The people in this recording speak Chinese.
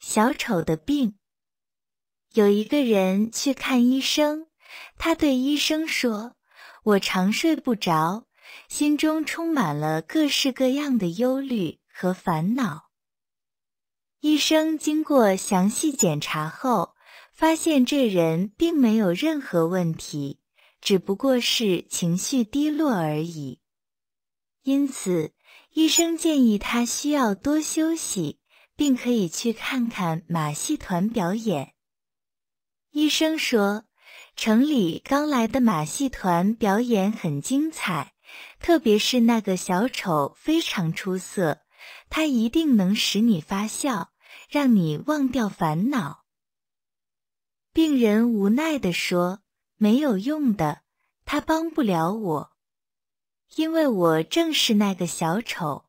小丑的病。有一个人去看医生，他对医生说：“我常睡不着，心中充满了各式各样的忧虑和烦恼。”医生经过详细检查后，发现这人并没有任何问题，只不过是情绪低落而已。因此，医生建议他需要多休息。并可以去看看马戏团表演。医生说，城里刚来的马戏团表演很精彩，特别是那个小丑非常出色，他一定能使你发笑，让你忘掉烦恼。病人无奈地说：“没有用的，他帮不了我，因为我正是那个小丑。”